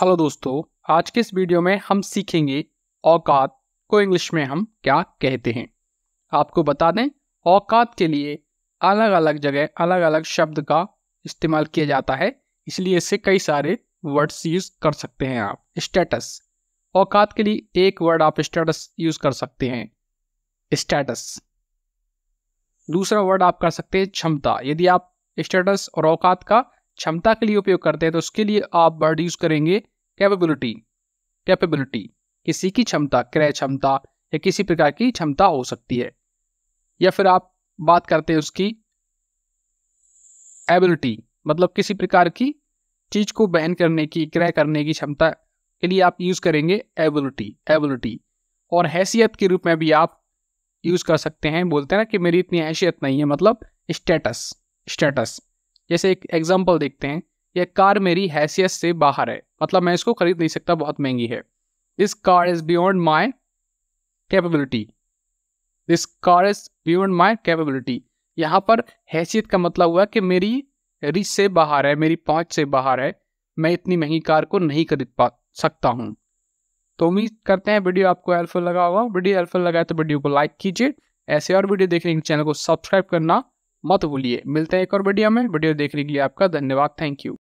hello दोस्तों आज के इस वीडियो में हम सीखेंगे औकात को इंग्लिश में हम क्या कहते हैं आपको बता दें औकात के लिए अलग अलग जगह अलग अलग शब्द का इस्तेमाल किया जाता है इसलिए इससे कई सारे वर्ड्स यूज़ कर सकते हैं आप स्टेटस औकात के लिए एक वर्ड आप स्टेटस यूज़ कर सकते हैं स्टेटस दूसरा वर्ड आप कर सकते हैं क्षमता यदि आप स्टेटस और औकात का क्षमता के लिए उपयोग करते हैं तो उसके लिए आप वर्ड यूज करेंगे कैपेबिलिटी कैपेबिलिटी किसी की क्षमता क्रय क्षमता या किसी प्रकार की क्षमता हो सकती है या फिर आप बात करते हैं उसकी एबिलिटी मतलब किसी प्रकार की चीज को बैन करने की क्रय करने की क्षमता के लिए आप यूज करेंगे एबिलिटी एबिलिटी और हैसियत के रूप में भी आप यूज कर सकते हैं बोलते हैं ना कि मेरी इतनी हैसियत नहीं है मतलब स्टेटस स्टेटस जैसे एक एग्जाम्पल देखते हैं यह कार मेरी हैसियत से बाहर है मतलब मैं इसको खरीद नहीं सकता बहुत महंगी है this car is beyond my capability this car is beyond my capability यहाँ पर हैसियत का मतलब हुआ कि मेरी रिच से बाहर है मेरी पहुंच से बाहर है मैं इतनी महंगी कार को नहीं खरीद पा सकता हूँ तो उम्मीद करते हैं वीडियो आपको हेल्पफुल लगा होगा वीडियो हेल्पफुल लगा तो वीडियो को लाइक कीजिए ऐसे और वीडियो देखने के चैनल को सब्सक्राइब करना मत भूलिए मिलते हैं एक और वीडियो में वीडियो देखने के लिए आपका धन्यवाद थैंक यू